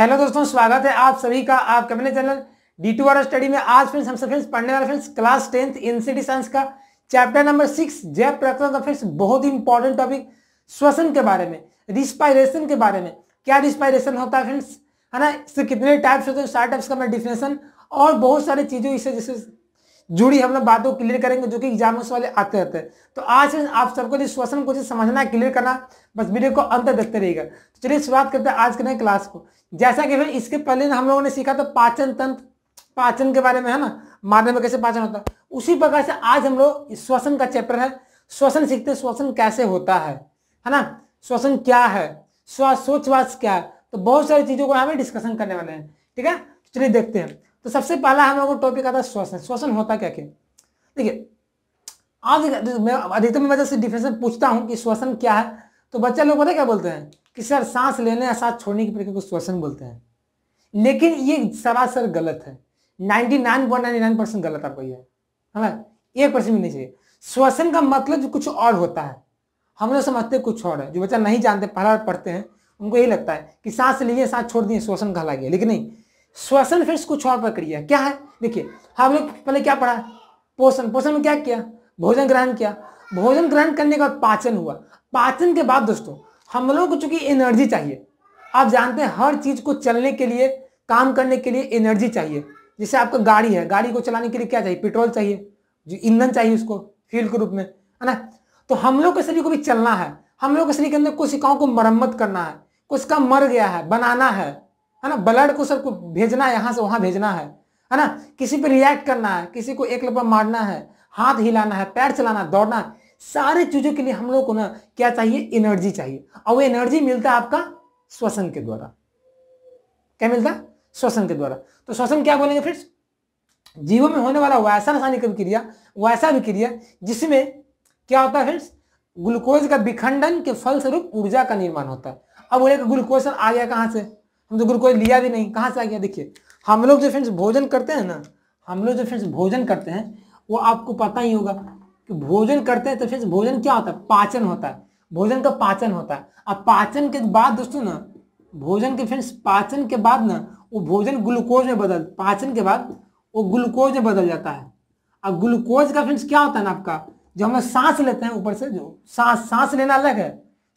Hello दोस्तों स्वागत है आप सभी का आपके अपने channel D two R study में आज फ्रेंड्स हम सब फ्रेंड्स पढ़ने वाले friends class tenth NCERT science का चैप्टर नंबर सिक्स जय प्रकरण का फ्रेंड्स बहुत ही इंपॉर्टेंट टॉपिक श्वसन के बारे में रिस्पायरेशन के बारे में क्या रिस्पायरेशन होता है फ्रेंड्स है ना इससे कितने टाइप्स होते हैं सारे टाइप्स का मैं डिफिनेशन और बहुत सारी चीज़ों इससे जुड़ी हम लोग बातों को क्लियर करेंगे जो कि एग्जाम में वाले आते रहते हैं तो आज आप सबको जिस क्वेश्चन को समझना क्लियर करना बस वीडियो को अंत देखते रहिएगा तो चलिए शुरुआत करते हैं आज के नए क्लास को जैसा कि भाई इसके पहले हम लोगों ने सीखा था पाचन तंत्र पाचन के बारे में है ना मारने में कैसे पाचन होता है उसी प्रकार से आज हम लोग श्वसन का चैप्टर है श्वसन सीखते श्वसन कैसे होता है है ना श्वसन क्या है श्वास सोच क्या है तो बहुत सारी चीज़ों को हमें डिस्कशन करने वाले हैं ठीक है चलिए देखते हैं तो सबसे पहला हम लोग को टॉपिक आता है श्वसन श्वसन होता क्या क्या देखिए आज मैं अधिकतम वजह से डिफिनेशन पूछता हूँ कि श्वसन क्या है तो बच्चा लोग पता क्या बोलते हैं कि सर सांस लेने या सांस छोड़ने की प्रक्रिया को श्वसन बोलते हैं लेकिन ये सरासर गलत है ninety nine point nine nine percent गलत आपको ये है एक परसेंट भी नहीं चाहिए श्वसन का मतलब कुछ और होता है हम लोग समझते कुछ और है जो बच्चा नहीं जानते पहला पढ़ते हैं उनको यही लगता है कि सांस लीजिए सांस छोड़ दिए श्वसन कहला गया लेकिन नहीं श्वसन फिर कुछ और प्रक्रिया क्या है देखिए हम लोग पहले क्या पढ़ा पोषण पोषण में क्या किया भोजन ग्रहण किया भोजन ग्रहण करने के बाद पाचन हुआ पाचन के बाद दोस्तों हम लोगों को चूंकि एनर्जी चाहिए आप जानते हैं हर चीज को चलने के लिए काम करने के लिए एनर्जी चाहिए जैसे आपका गाड़ी है गाड़ी को चलाने के लिए क्या चाहिए पेट्रोल चाहिए जो ईंधन चाहिए उसको फ्यूल के रूप में है ना तो हम लोग के शरीर को भी चलना है हम लोग के शरीर के अंदर कोशिकाओं को मरम्मत करना है कुछ का मर गया है बनाना है है ना ब्लड को सबको भेजना है यहाँ से वहां भेजना है है ना किसी पे रिएक्ट करना है किसी को एक लपा मारना है हाथ हिलाना है पैर चलाना दौड़ना सारे चीज़ों के लिए हम लोग को ना क्या चाहिए एनर्जी चाहिए और वो एनर्जी मिलता है आपका श्वसन के द्वारा क्या मिलता है श्वसन के द्वारा तो श्वसन क्या बोलेंगे फ्रेंड्स जीवन में होने वाला वैसा रासायनिक क्रिया वैसा विक्रिया जिसमें क्या होता है फ्रेंड्स ग्लूकोज का विखंडन के फलस्वरूप ऊर्जा का निर्माण होता है अब बोलेगा ग्लूकोज आ गया कहाँ से हम तो ग्लूकोज लिया भी नहीं कहाँ से आ गया देखिए हम लोग जो फ्रेंड्स भोजन करते हैं ना हम लोग जो फ्रेंड्स भोजन करते हैं वो आपको पता ही होगा कि भोजन करते हैं तो फ्रेंड्स भोजन क्या होता है पाचन होता है भोजन का पाचन होता है अब पाचन के बाद दोस्तों ना भोजन के फ्रेंड्स पाचन के बाद ना वो भोजन ग्लूकोज में बदल पाचन के बाद वो ग्लूकोज में बदल जाता है अब ग्लूकोज का फ्रेंड्स क्या होता है ना आपका जो हम सांस लेते हैं ऊपर से जो सांस सांस लेना अलग है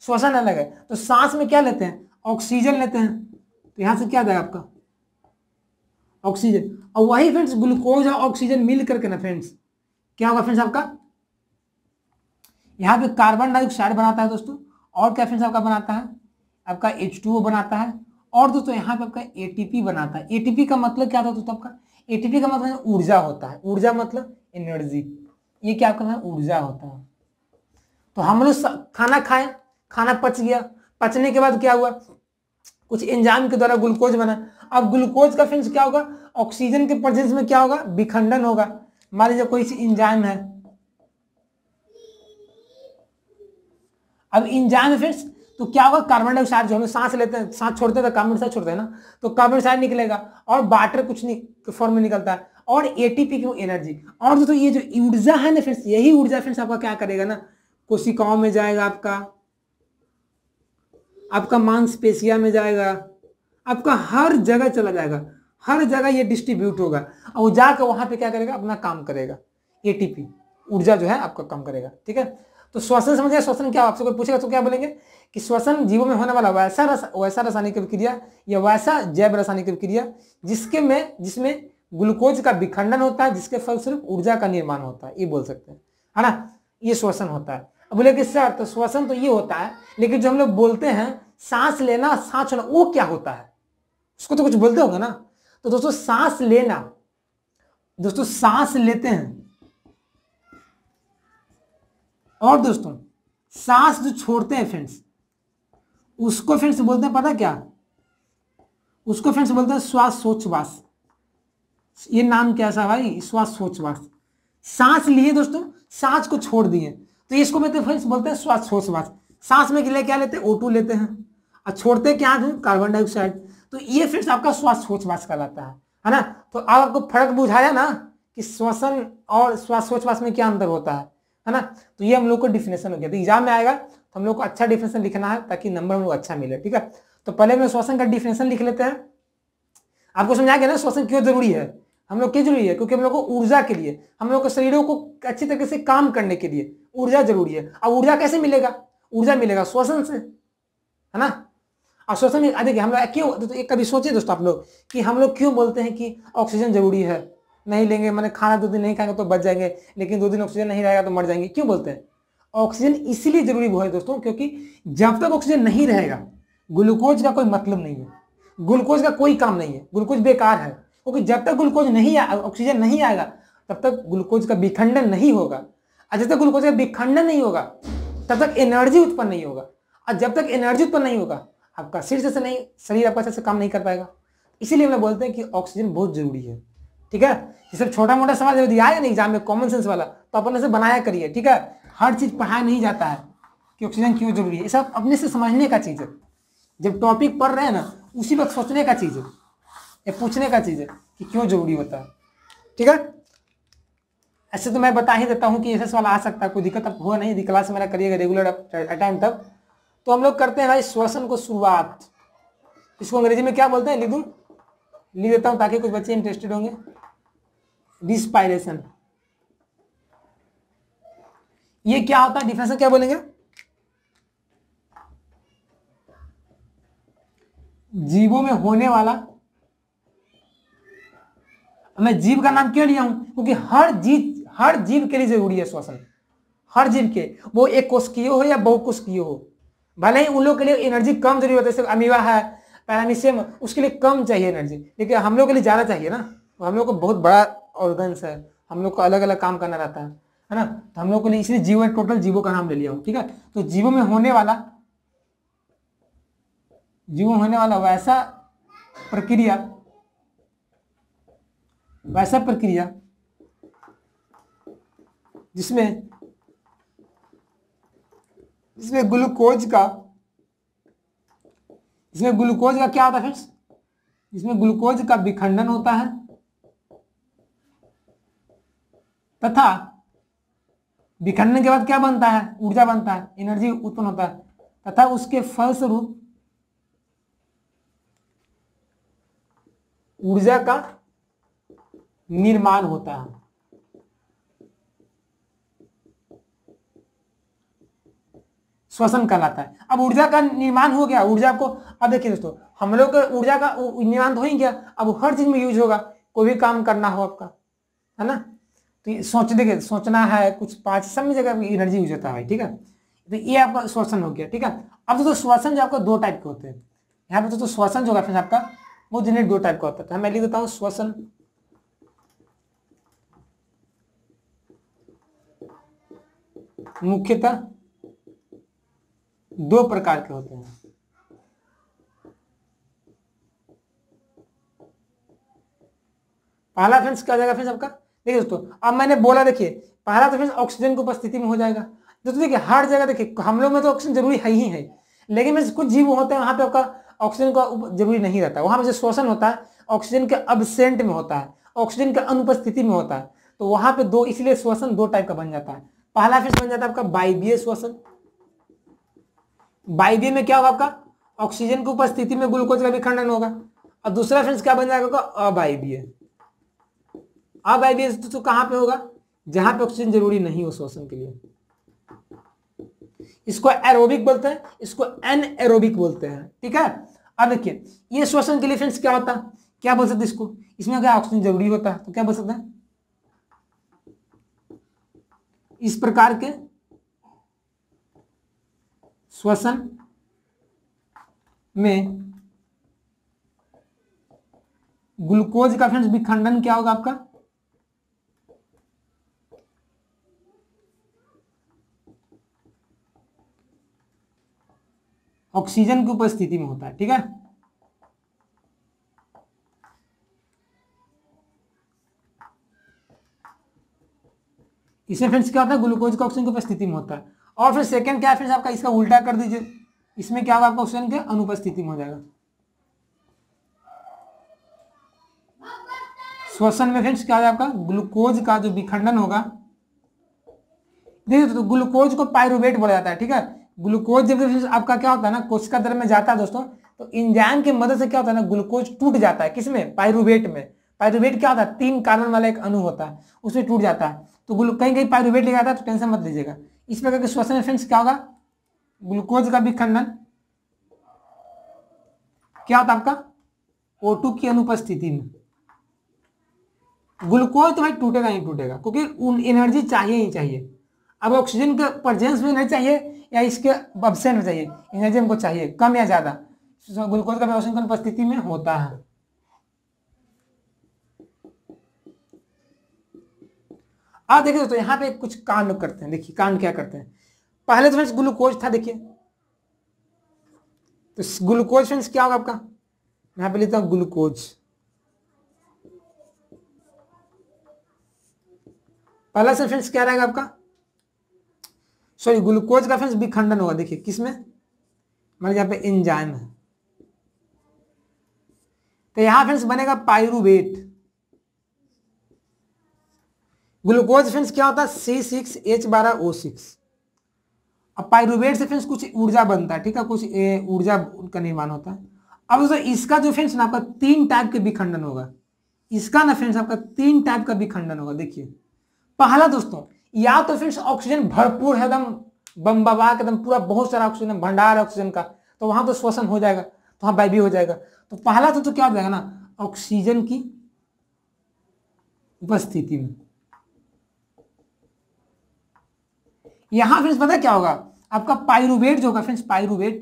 श्वसन अलग है तो सांस में क्या लेते हैं ऑक्सीजन लेते हैं तो यहाँ से क्या आ आपका ऑक्सीजन और वही फ्रेंड्स ग्लूकोज और ऑक्सीजन मिल करके ना फ्रेंड्स क्या होगा फ्रेंड्स आपका यहाँ पे कार्बन डाइऑक्साइड बनाता है दोस्तों और क्या फ्रेंड्स आपका बनाता है आपका एच बनाता है और दोस्तों यहाँ पे आपका ए बनाता है ए का मतलब क्या होता है दोस्तों आपका ए का मतलब ऊर्जा होता है ऊर्जा मतलब एनर्जी ये क्या आपका ऊर्जा होता है तो हम लोग खाना खाए खाना पच गया पचने के बाद क्या हुआ कुछ एंजाइम के द्वारा ग्लूकोज बना अब ग्लूकोज का फ्रेंड्स क्या होगा ऑक्सीजन के प्रेजेंस में क्या होगा विखंडन होगा मान लीजिए कोई सी इंजाइम है अब इंजाइम फ्रेंड्स तो क्या होगा कार्बन डाइऑक्साइड जो हम सांस लेते हैं सांस छोड़ते हैं तो कार्बन डाइऑक्साइड छोड़ते हैं ना तो कार्बन डाइऑक्साइड निकलेगा और वाटर कुछ नहीं फॉर्म तो में निकलता है और एटीपी क्यों एनर्जी और दोस्तों ये जो ऊर्जा है ना फ्रेंड्स यही ऊर्जा फ्रेंड्स आपका क्या करेगा ना कोशिकाओं में जाएगा आपका आपका मांसपेशिया में जाएगा आपका हर जगह चला जाएगा हर जगह ये डिस्ट्रीब्यूट होगा और जाकर वहां पे क्या करेगा अपना काम करेगा एटीपी ऊर्जा जो है आपका काम करेगा ठीक है तो श्वसन समझ श्वसन क्या आपसे कोई पूछेगा तो क्या बोलेंगे कि श्वसन जीवों में होने वाला वैसा रस, वैसा रासायनिक प्रक्रिया या वैसा जैव रासायनिक प्रक्रिया जिसके में जिसमें ग्लूकोज का विखंडन होता है जिसके फलस्वरूप ऊर्जा का निर्माण होता है ये बोल सकते हैं है ना ये श्वसन होता है बोले कि सर तो श्वसन तो ये होता है लेकिन जो हम लोग बोलते हैं सांस लेना सांस छोड़ना वो क्या होता है उसको तो कुछ बोलते होगा ना तो दोस्तों सांस लेना दोस्तों सांस लेते हैं और दोस्तों सांस जो छोड़ते हैं फ्रेंड्स उसको फ्रेंड्स बोलते हैं पता क्या उसको फ्रेंड्स बोलते हैं श्वास सोचवास ये नाम क्या सा भाई श्वास सोचवास सांस लिए दोस्तों सांस को छोड़ दिए तो इसको बोलते तो फ्रेंड्स बोलते हैं श्वास सोचवास सांस में के लिए क्या लेते हैं ओटू लेते हैं और छोड़ते क्या थे कार्बन डाइऑक्साइड तो ये फिर आपका श्वास सोचवास कहलाता है है ना तो अब आपको फर्क बुझाया ना कि श्वसन और श्वास सोचवास में क्या अंतर होता है है ना तो ये हम लोग को डिफिनेशन हो गया तो एग्जाम में आएगा तो हम लोग को अच्छा डिफिनेशन लिखना है ताकि नंबर हम लोग अच्छा मिले ठीक है तो पहले में श्वसन का डिफिनेशन लिख लेते हैं आपको समझा गया ना श्वसन क्यों जरूरी है हम लोग क्यों जरूरी है क्योंकि हम लोग को ऊर्जा के लिए हम लोग के शरीरों को अच्छी तरीके से काम करने के लिए ऊर्जा जरूरी है अब ऊर्जा कैसे मिलेगा ऊर्जा मिलेगा श्वसन से है ना आश्वासन हाँ, आ हाँ, देखिए हम क्यों तो एक कभी सोचे दोस्तों आप लोग कि हम लोग क्यों बोलते हैं कि ऑक्सीजन जरूरी है नहीं लेंगे मैंने खाना दो दिन नहीं खाएंगे तो बच जाएंगे लेकिन दो दिन ऑक्सीजन नहीं रहेगा तो मर जाएंगे क्यों बोलते हैं ऑक्सीजन इसीलिए जरूरी हुआ है दोस्तों क्योंकि जब तक ऑक्सीजन नहीं रहेगा ग्लूकोज का कोई मतलब नहीं है ग्लूकोज का कोई काम नहीं है ग्लूकोज बेकार है क्योंकि जब तक ग्लूकोज नहीं ऑक्सीजन नहीं आएगा तब तक ग्लूकोज का विखंडन नहीं होगा और जब तक ग्लूकोज का विखंडन नहीं होगा तब तक एनर्जी उत्पन्न नहीं होगा और जब तक एनर्जी उत्पन्न नहीं होगा आपका सिर से नहीं शरीर आपका अच्छे से काम नहीं कर पाएगा इसीलिए हमें बोलते हैं कि ऑक्सीजन बहुत जरूरी है ठीक है ये सब छोटा मोटा जब यदि आया ना एग्जाम में कॉमन सेंस वाला तो अपने से बनाया करिए ठीक है हर चीज़ पढ़ाया नहीं जाता है कि ऑक्सीजन क्यों जरूरी है ये सब अपने से समझने का चीज़ है जब टॉपिक पढ़ रहे हैं ना उसी वक्त सोचने का चीज़ है ये पूछने का चीज़ है कि क्यों जरूरी होता है ठीक है ऐसे तो मैं बता ही देता हूँ कि ऐसे सवाल आ सकता है कोई दिक्कत अब हुआ नहीं क्लास मेरा करिएगा रेगुलर अटैम्प्ट तब तो हम लोग करते हैं भाई श्वसन को शुरुआत इसको अंग्रेजी में क्या बोलते हैं लिख दू लिख देता हूं ताकि कुछ बच्चे इंटरेस्टेड होंगे डिस्पाइरेशन ये क्या होता है डिफिनेशन क्या बोलेंगे जीवों में होने वाला मैं जीव का नाम क्यों लिया हूं क्योंकि हर जीव हर जीव के लिए जरूरी है श्वसन हर जीव के वो एक कोश हो या बहुकोश हो भले ही उन लोग के लिए एनर्जी कम जरूरी होता है अमीवा है पैरानीशियम उसके लिए कम चाहिए एनर्जी लेकिन हम लोग के लिए ज़्यादा चाहिए ना तो हम लोग को बहुत बड़ा ऑर्गन्स है हम लोग को अलग अलग काम करना रहता है है ना तो हम लोग को लिए इसलिए जीवो टोटल जीवो का नाम ले लिया हूँ ठीक है तो जीवो में होने वाला जीवो होने वाला वैसा प्रक्रिया वैसा प्रक्रिया जिसमें इसमें ग्लूकोज का इसमें ग्लूकोज का क्या होता है फ्रेंड्स इसमें ग्लूकोज का विखंडन होता है तथा विखंडन के बाद क्या बनता है ऊर्जा बनता है एनर्जी उत्पन्न होता है तथा उसके फलस्वरूप ऊर्जा का निर्माण होता है श्वसन कहलाता है अब ऊर्जा का निर्माण हो गया ऊर्जा को अब देखिए दोस्तों हम लोग का ऊर्जा का निर्माण तो हो ही गया अब हर चीज में यूज होगा कोई भी काम करना हो आपका है ना तो ये सोच देखिए सोचना है कुछ पाँच सब में जगह एनर्जी यूज होता है ठीक है तो ये आपका श्वसन हो गया ठीक है अब दोस्तों श्वसन जो आपका दो टाइप के होते हैं यहाँ पे दोस्तों श्वसन जो होगा फिर आपका वो जनरेट दो टाइप का होता है तो मैं लिख देता हूँ श्वसन मुख्यतः दो प्रकार के होते हैं पहला फ्रेंड्स क्या हो जाएगा फ्रेंड्स आपका देखिए दोस्तों अब मैंने बोला देखिए पहला तो फ्रेंड्स ऑक्सीजन की उपस्थिति में हो जाएगा दोस्तों देखिए हर जगह देखिए हम लोग में तो ऑक्सीजन जरूरी है ही है लेकिन फ्रेंड्स कुछ जीव होते हैं वहां पे आपका ऑक्सीजन का जरूरी नहीं रहता वहां पर जो होता है ऑक्सीजन के अबसेंट में होता है ऑक्सीजन के अनुपस्थिति में होता है तो वहां पे दो इसलिए श्वसन दो टाइप का बन जाता है पहला फिर बन जाता है आपका बाइबीय श्वसन वायव्य में क्या होगा आपका ऑक्सीजन की उपस्थिति में ग्लूकोज का विखंडन होगा और दूसरा फ्रेंड्स क्या बन जाएगा अवायवीय अवायवीय तो कहां पे होगा जहां पे ऑक्सीजन जरूरी नहीं हो श्वसन के लिए इसको एरोबिक बोलते हैं इसको एन एरोबिक बोलते हैं ठीक है अब देखिए ये श्वसन के लिए फ्रेंड्स क्या होता है क्या बोल सकते इसको इसमें अगर ऑक्सीजन जरूरी होता है तो क्या बोल सकते हैं इस प्रकार के श्वसन में ग्लूकोज का फ्रेंड्स विखंडन क्या होगा आपका ऑक्सीजन की उपस्थिति में होता है ठीक है इसे फ्रेंड्स क्या होता है ग्लूकोज का ऑक्सीजन की उपस्थिति में होता है और फिर सेकेंड क्या फिर आपका इसका उल्टा कर दीजिए इसमें क्या होगा आपका ऑप्शन के अनुपस्थिति में हो जाएगा श्वसन में फ्रेंड्स क्या आपका ग्लूकोज का जो विखंडन होगा देखिए तो ग्लूकोज को पायरुवेट बोला जाता है ठीक है ग्लूकोज जब आपका क्या होता है ना कोशिका दर में जाता है दोस्तों तो इंजाइम की मदद से क्या होता है ना ग्लूकोज टूट जाता है किसमें पायरुवेट में पायरुवेट क्या होता है तीन कार्बन वाला एक अणु होता है उसमें टूट जाता है तो कहीं कहीं पायरुवेट ले जाता है तो टेंशन मत लीजिएगा इस प्रकार के श्वसन फ्रेंड्स क्या होगा ग्लूकोज का विखंडन क्या होता आपका ओ की अनुपस्थिति में ग्लूकोज तो भाई टूटेगा ही टूटेगा क्योंकि उन एनर्जी चाहिए ही चाहिए अब ऑक्सीजन के प्रजेंस में नहीं चाहिए या इसके अब्सेंट में चाहिए एनर्जी हमको चाहिए कम या ज़्यादा ग्लूकोज का व्यवस्था अनुपस्थिति में होता है अब हाँ, देखिए दोस्तों यहाँ पे कुछ कांड करते हैं देखिए कांड क्या करते हैं पहले तो फ्रेंड्स ग्लूकोज था देखिए तो ग्लूकोज फ्रेंड्स क्या होगा आपका यहाँ पे लिखता हूँ ग्लूकोज पहला सर फ्रेंड्स क्या रहेगा आपका सॉरी ग्लूकोज का फ्रेंड्स विखंडन होगा देखिए किसमें मान लीजिए यहाँ पे इंजाइम है तो यहाँ फ्रेंड्स बनेगा पायरूवेट ग्लूकोज फ्रेंड्स क्या होता है सी सिक्स एच बारह ओ सिक्स अब पायरुवेट से फ्रेंड्स कुछ ऊर्जा बनता है ठीक है कुछ ऊर्जा का निर्माण होता है अब दोस्तों इसका जो फ्रेंड्स ना आपका तीन टाइप के विखंडन होगा इसका ना फ्रेंड्स आपका तीन टाइप का विखंडन होगा देखिए पहला दोस्तों या तो फ्रेंड्स ऑक्सीजन भरपूर है एकदम बम बम्बावा एकदम पूरा बहुत सारा ऑक्सीजन भंडार ऑक्सीजन का तो वहां तो श्वसन हो जाएगा तो वहां वायु हो जाएगा तो पहला तो, तो क्या हो जाएगा ना ऑक्सीजन की उपस्थिति में यहां फ्रेंड्स पता क्या होगा आपका पायरुवेट जो होगा फ्रेंड्स पायरुवेट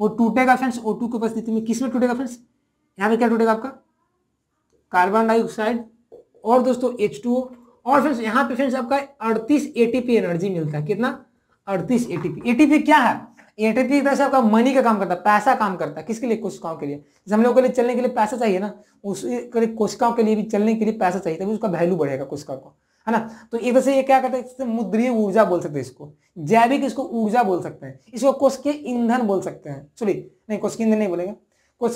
वो टूटेगा फ्रेंड्स ओ टू की उपस्थिति में किस में टूटेगा फ्रेंड्स यहां पे क्या टूटेगा आपका कार्बन डाइऑक्साइड और दोस्तों एच टू और फ्रेंड्स यहां पे फ्रेंड्स आपका अड़तीस एटीपी एनर्जी मिलता है कितना अड़तीस एटीपी एटीपी क्या है एटीपी एक तरह से आपका मनी का काम करता है पैसा काम करता है किसके लिए कोशिकाओं के लिए जैसे हम लोग के लिए चलने के लिए पैसा चाहिए ना लिए कोशिकाओं के लिए भी चलने के लिए पैसा चाहिए तभी उसका वैल्यू बढ़ेगा कोशिका को है ना तो एक तरह से ये क्या करता है मुद्रीय ऊर्जा बोल सकते हैं इसको जैविक इसको ऊर्जा बोल सकते हैं इसको के ईंधन बोल सकते हैं सॉरी नहीं के ईंधन नहीं बोलेंगे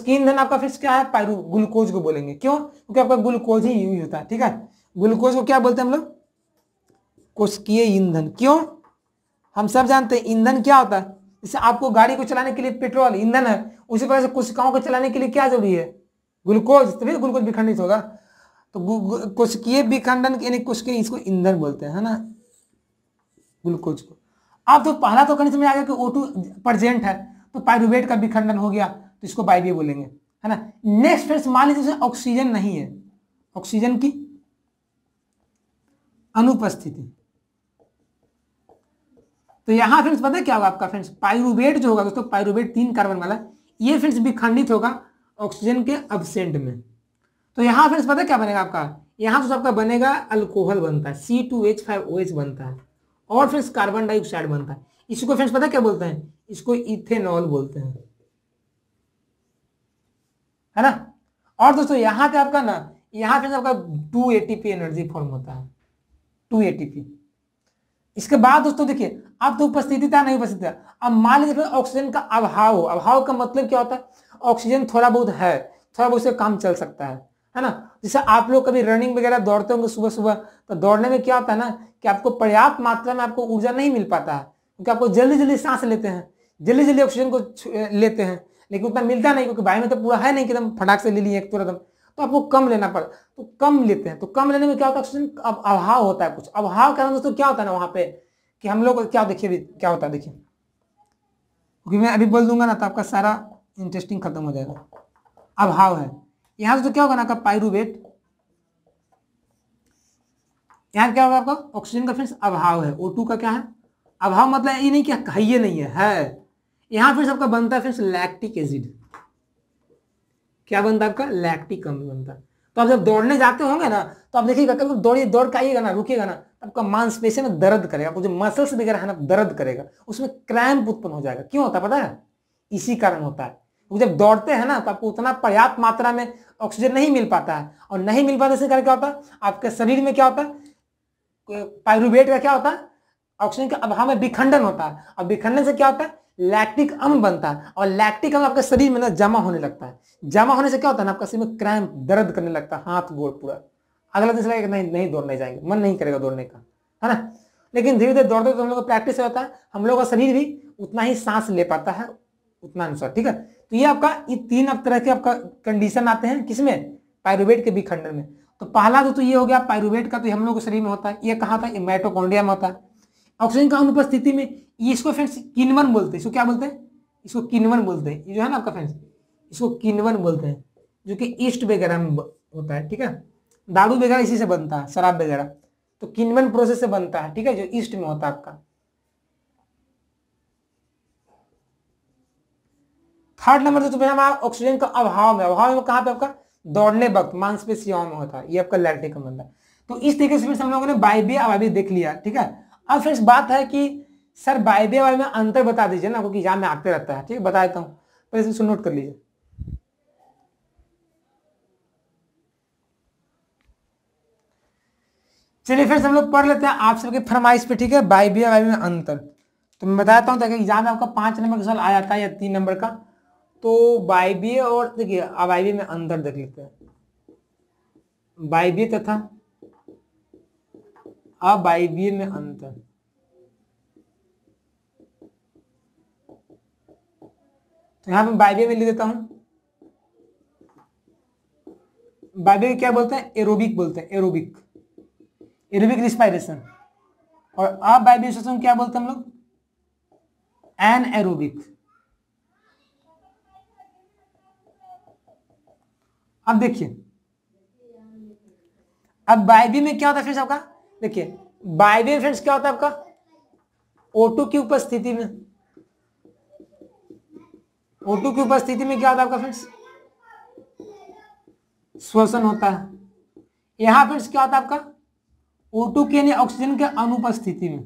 के ईंधन आपका फिर क्या है पायरू ग्लूकोज को बोलेंगे क्यों क्योंकि आपका ग्लूकोज ही यूज होता है ठीक है ग्लूकोज को क्या बोलते हैं हम लोग कोशकीय ईंधन क्यों हम सब जानते हैं ईंधन क्या होता है जैसे आपको गाड़ी को चलाने के लिए पेट्रोल ईंधन है उसी प्रकार से कोशिकाओं को चलाने के लिए क्या जरूरी है ग्लूकोज तभी तो ग्लूकोज विखंडित होगा तो कोशिकीय विखंडन यानी कोशिकीय इसको ईंधन बोलते हैं है ना ग्लूकोज को अब तो पहला तो कहीं समझ आ गया कि ओ टू प्रजेंट है तो पायरुवेट का विखंडन हो गया तो इसको बाइबी बोलेंगे है ना नेक्स्ट फ्रेंड्स मान लीजिए उसमें ऑक्सीजन नहीं है ऑक्सीजन की अनुपस्थिति तो यहाँ फ्रेंड्स पता है क्या होगा आपका फ्रेंड्स पायरुबेट जो होगा दोस्तों पायरुबेट तीन कार्बन वाला ये फ्रेंड्स विखंडित होगा ऑक्सीजन के अबसेंट में तो यहाँ फ्रेंड्स पता है क्या बनेगा आपका यहाँ दोस्तों आपका बनेगा अल्कोहल बनता है C two H five O H बनता है और फ्रेंड्स कार्बन डाइऑक्साइड बनता है इसको फ्रेंड्स पता है क्या बोलते हैं इसको इथेनॉल बोलते हैं है ना और दोस्तों यहाँ पे आपका ना यहाँ फ्रेंड्स आपका टू एटीपी एनर्जी फॉर्म होता है टू एटीपी इसके बाद दोस्तों देखिए अब तो उपस्थिति था नहीं उपस्थिति था अब मान लीजिए ऑक्सीजन का अभाव हो अभाव का मतलब क्या होता है ऑक्सीजन थोड़ा बहुत है थोड़ा बहुत से काम चल सकता है है ना जैसे आप लोग कभी रनिंग वगैरह दौड़ते होंगे सुबह सुबह तो दौड़ने में क्या होता है ना कि आपको पर्याप्त मात्रा में आपको ऊर्जा नहीं मिल पाता है क्योंकि आपको जल्दी जल्दी सांस लेते हैं जल्दी जल्दी ऑक्सीजन को लेते हैं लेकिन उतना मिलता नहीं क्योंकि बाई में तो पूरा है नहीं कि एकदम फटाक से ले लिए एक तुरंत तो आपको कम लेना पड़ता तो कम लेते हैं तो कम लेने में क्या होता है ऑक्सीजन अब अभाव होता है कुछ अभाव कारण दोस्तों क्या होता है ना वहाँ पे कि हम लोग क्या देखिए अभी क्या होता है देखिए क्योंकि मैं अभी बोल दूंगा ना तो आपका सारा इंटरेस्टिंग खत्म हो जाएगा अभाव है यहाँ से तो क्या होगा ना आपका पायरुवेट यहाँ क्या होगा आपका ऑक्सीजन का फ्रेंड्स अभाव है ओ का क्या है अभाव मतलब ये नहीं कि है नहीं है है यहाँ फिर सबका बनता है फ्रेंड्स लैक्टिक एसिड क्या बनता है आपका लैक्टिक अम्ल बनता है तो आप जब दौड़ने जाते होंगे ना तो आप देखिएगा कभी दौड़िए दौड़ के आइएगा ना रुकिएगा ना तो आपका मांसपेशी में दर्द करेगा आपको जो मसल्स वगैरह है ना दर्द करेगा उसमें क्रैम्प उत्पन्न हो जाएगा क्यों होता है पता है इसी कारण होता है जब दौड़ते हैं ना तो आपको उतना पर्याप्त मात्रा में ऑक्सीजन नहीं मिल पाता है और नहीं मिल पाता इसी कारण क्या होता है आपके शरीर में क्या होता है पायरुवेट का क्या होता है ऑक्सीजन का अभाव में विखंडन होता है और विखंडन से क्या होता है लैक्टिक अम्ल बनता है और लैक्टिक अम्ल आपके शरीर में ना जमा होने लगता है जमा होने से क्या होता है ना आपका शरीर में क्रैम्प दर्द करने लगता है हाथ गोड़ पूरा अगला दिन से लगेगा नहीं नहीं दौड़ने जाएंगे मन नहीं करेगा दौड़ने का है ना लेकिन धीरे धीरे दौड़ते तो हम लोग का प्रैक्टिस होता है हम लोग का शरीर भी उतना ही सांस ले पाता है उतना अनुसार ठीक है तो ये आपका ये तीन अब तरह के आपका कंडीशन आते हैं किसमें पायरुवेट के खंडन में तो पहला जो तो ये हो गया पायरुवेट का तो हम लोग के शरीर में होता है ये कहाँ था ये माइटोकॉन्ड्रिया में होता है ऑक्सीजन का अनुपस्थिति में e इसको फ्रेंड्स किनवन बोलते हैं इसको क्या बोलते हैं इसको किनवन बोलते हैं ये जो है ना आपका फ्रेंड्स इसको किनवन बोलते हैं जो कि ईस्ट वगैरह में होता है ठीक है दारू वगैरह इसी से बनता है शराब वगैरह तो किनवन प्रोसेस से बनता है ठीक है जो ईस्ट में होता है आपका थर्ड नंबर हमारा ऑक्सीजन का अभाव में अभाव में कहाँ पे आपका दौड़ने वक्त मांसपेशियों में होता है ये आपका लैटिक बनता है तो इस तरीके से हम लोगों ने बाइबी अभावी देख लिया ठीक है अब फिर बात है कि सर वायदे वाले में अंतर बता दीजिए ना क्योंकि एग्जाम में आते रहता है ठीक है बता देता हूँ पहले इसमें नोट कर लीजिए चलिए फिर हम लोग पढ़ लेते हैं आप सबके फरमाइश पे ठीक है बाइबिया बाइबी में अंतर तो मैं बताता हूँ ताकि एग्जाम में आपका पाँच नंबर का सवाल आ जाता है या तीन नंबर का तो बाइबिए और देखिए अब में अंतर देख लेते हैं बाइबिए तथा अबाइवियन अंत तो यहां पर बाइबिया में लिख देता हूं बाइबिया क्या बोलते हैं एरोबिक बोलते हैं एरोबिक एरोबिक रिस्पायरेशन और श्वसन क्या बोलते हैं हम लोग एन एरोबिक अब देखिए अब बाइबी में क्या होता है फिर सबका देखिए बाइवेन फ्रेंड्स क्या होता है आपका O2 की उपस्थिति में O2 की उपस्थिति में क्या होता है आपका फ्रेंड्स श्वसन होता है यहां फ्रेंड्स क्या होता है आपका O2 के यानी ऑक्सीजन के अनुपस्थिति में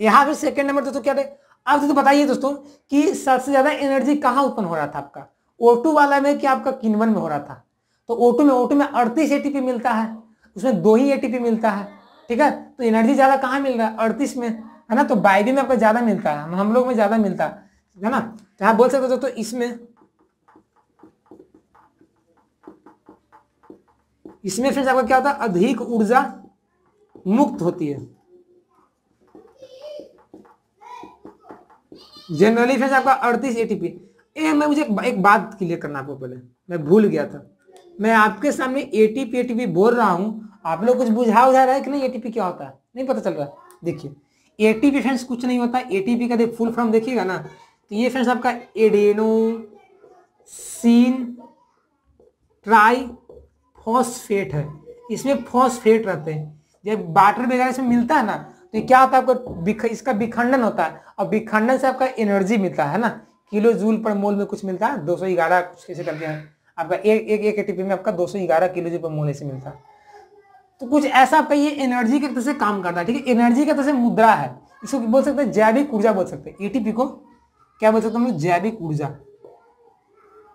यहां फिर सेकंड नंबर दोस्तों क्या आप अब तो बताइए दोस्तों कि सबसे ज्यादा एनर्जी कहां उत्पन्न हो रहा था आपका O2 वाला में कि आपका किनवन में हो रहा था तो O2 में O2 में अड़तीस एटीपी मिलता है उसमें दो ही एटीपी मिलता है ठीक है तो एनर्जी ज़्यादा कहाँ मिल रहा है अड़तीस में है ना तो बाइबी में आपका ज़्यादा मिलता है हम लोग में ज़्यादा मिलता है है ना तो बोल सकते हो तो इसमें इसमें फ्रेंड्स आपका क्या होता है अधिक ऊर्जा मुक्त होती है जनरली फ्रेंड्स आपका अड़तीस एटीपी ए मैं मुझे एक बात क्लियर करना आपको पहले मैं भूल गया था मैं आपके सामने A A T P T P बोल रहा हूँ आप लोग कुछ बुझा उझा रहा है कि नहीं ए टी पी क्या होता है नहीं पता चल रहा है देखिए पी फ्रेंड्स कुछ नहीं होता ए टी पी का देख फुल फॉर्म देखिएगा ना तो ये फ्रेंड्स आपका एडेनो सीन ट्राई फॉस्फेट है इसमें फॉस्फेट रहते हैं जब बाटर वगैरह इसमें मिलता है ना तो क्या होता है आपका बिख, इसका विखंडन होता है और विखंडन से आपका एनर्जी मिलता है ना किलो जूल पर मोल में कुछ मिलता है दो सौ ग्यारह कुछ कैसे करते हैं आपका एक एक एक एटीपी में आपका 211 किलो जो मोल ऐसे मिलता तो कुछ ऐसा आपका ये एनर्जी के तरह से काम करता है ठीक है एनर्जी के तरह से मुद्रा है इसको बोल सकते हैं जैविक ऊर्जा बोल सकते हैं एटीपी को क्या बोल सकते हम लोग जैविक ऊर्जा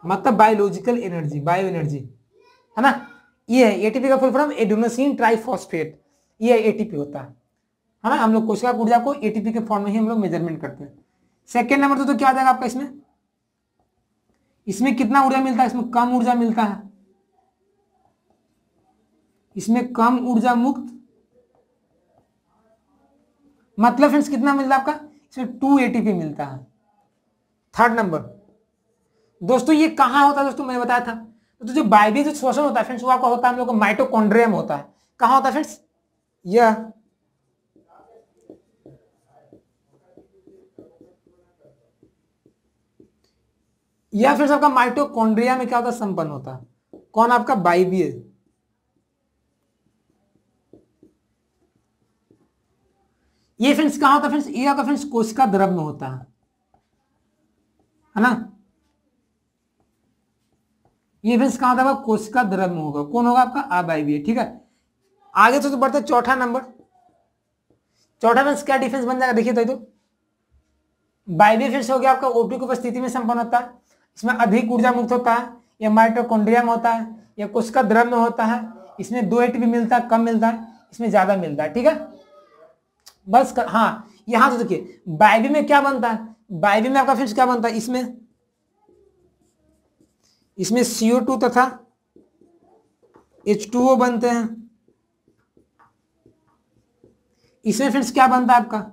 मतलब बायोलॉजिकल एनर्जी बायो एनर्जी है ना ये है एटीपी का फुल फॉर्म एडोनोसिन ट्राइफॉस्फेट ये एटीपी होता है है ना हम लोग कोशिका ऊर्जा को एटीपी के फॉर्म में ही हम लोग मेजरमेंट करते हैं सेकेंड नंबर तो, तो क्या आ जाएगा आपका इसमें इसमें कितना ऊर्जा मिलता है इसमें कम ऊर्जा मिलता है इसमें कम ऊर्जा मुक्त मतलब फ्रेंड्स कितना मिलता है आपका इसमें टू एटीपी मिलता है थर्ड नंबर दोस्तों ये कहां होता है दोस्तों मैंने बताया था तो जो बाइबी जो शोषण होता है फ्रेंड्स वो आपका होता है हम लोग माइटोकॉन्ड्रियम होता है कहां होता है फ्रेंड्स यह या फिर सबका माइटोकॉन्ड्रिया में क्या होता है संपन्न होता है कौन आपका बाइबीय ये फ्रेंड्स कहा होता है फ्रेंड्स ये आपका फ्रेंड्स कोशिका द्रव में होता है है ना ये फ्रेंड्स कहा होता है कोशिका द्रव में होगा कौन होगा आपका अबाइबियल ठीक है आगे तो, तो बढ़ते चौथा नंबर चौथा फ्रेंड्स क्या डिफरेंस बन जाएगा देखिए तो, तो। बाइबियल फ्रेंड्स हो गया आपका ओपी की उपस्थिति में संपन्न होता है इसमें अधिक ऊर्जा मुक्त होता है यह माइटोकोन्ड्रिया में होता है यह का द्रव्य में होता है इसमें दो एट भी मिलता है कम मिलता है इसमें ज्यादा मिलता है ठीक है बस कर, हाँ यहां से देखिए बायबी में क्या बनता है बायबी में आपका फिर क्या बनता है इसमें इसमें सीओ टू तथा एच टू ओ बनते हैं इसमें फ्रेंड्स क्या बनता है आपका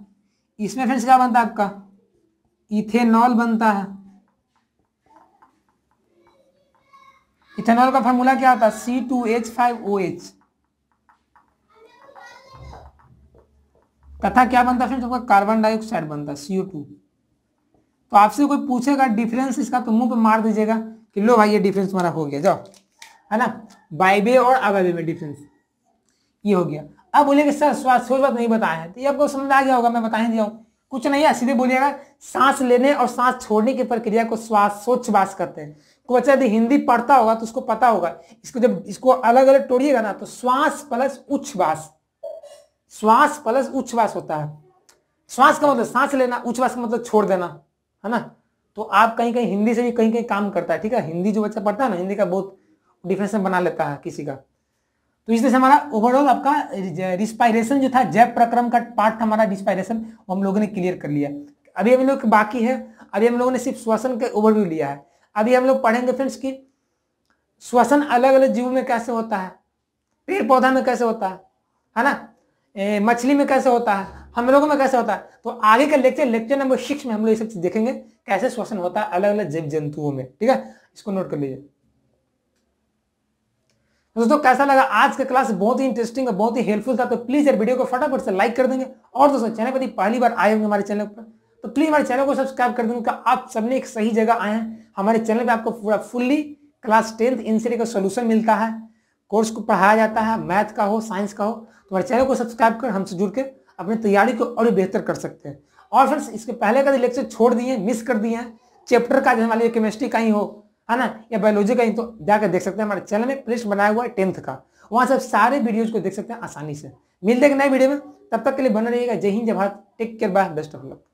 इसमें फ्रेंड्स क्या बनता है आपका इथेनॉल बनता है इथेनॉल का फॉर्मूला क्या होता है C two H five O H तथा क्या बनता है फ्रेंड्स आपका कार्बन डाइऑक्साइड बनता है CO2 टू तो आपसे कोई पूछेगा डिफरेंस इसका तो मुंह पे मार दीजिएगा कि लो भाई ये डिफरेंस हमारा हो गया जाओ है ना बाइबे और अवैबे में डिफरेंस ये हो गया अब बोले कि सर स्वास्थ्य नहीं बताया है तो ये आपको समझ आ गया होगा मैं बता ही दिया हूँ कुछ नहीं है सीधे बोलिएगा सांस लेने और सांस छोड़ने की प्रक्रिया को श्वास सोच्छवास करते हैं कोई तो बच्चा यदि हिंदी पढ़ता होगा तो उसको पता होगा इसको जब इसको अलग अलग तोड़िएगा ना तो श्वास प्लस उच्छ्वास श्वास प्लस उच्छ्वास होता है श्वास का मतलब सांस लेना उच्छ्वास का मतलब छोड़ देना है ना तो आप कहीं कहीं हिंदी से भी कहीं कहीं काम करता है ठीक है हिंदी जो बच्चा पढ़ता है ना हिंदी का बहुत डिफरेंस बना लेता है किसी का तो इस तरह से हमारा ओवरऑल आपका रिस्पायरेशन जो था जैव प्रक्रम का पार्ट था हमारा रिस्पायरेशन वो हम लोगों ने क्लियर कर लिया अभी हम लोग बाकी है अभी हम लोगों ने सिर्फ श्वसन का ओवरव्यू लिया है अभी हम लोग पढ़ेंगे फ्रेंड्स की श्वसन अलग अलग जीवों में कैसे होता है पेड़ पौधा में कैसे होता है है ना मछली में कैसे होता है हम लोगों में कैसे होता है तो आगे का लेक्चर लेक्चर नंबर सिक्स में हम लोग ये सब चीज देखेंगे कैसे श्वसन होता है अलग अलग जीव जंतुओं में ठीक है इसको नोट कर लीजिए तो दोस्तों कैसा लगा आज का क्लास बहुत ही इंटरेस्टिंग और बहुत ही हेल्पफुल था तो प्लीज यार वीडियो को फटाफट से लाइक कर देंगे और दोस्तों चैनल पर पहली बार आए होंगे हमारे चैनल पर तो प्लीज हमारे चैनल को सब्सक्राइब कर देंगे आप सबने एक सही जगह आए हैं हमारे चैनल पर आपको पूरा फुल्ली क्लास टेंथ एनसीडी का सोल्यूशन मिलता है कोर्स को पढ़ाया जाता है मैथ का हो साइंस का हो तो हमारे चैनल को सब्सक्राइब कर हमसे जुड़ कर अपनी तैयारी को और भी बेहतर कर सकते हैं और फ्रेंड्स इसके पहले का लेक्चर छोड़ दिए मिस कर दिए हैं चैप्टर का जैसे हमारे केमिस्ट्री का ही हो है ना या बायोलॉजी का ही तो जाकर देख सकते हैं हमारे चैनल में प्लेस्ट बनाया हुआ है टेंथ का वहाँ से सारे वीडियोज को देख सकते हैं आसानी से मिलते हैं नए वीडियो में तब तक के लिए बना रहिएगा जय हिंद जय Bharat take care bye best of luck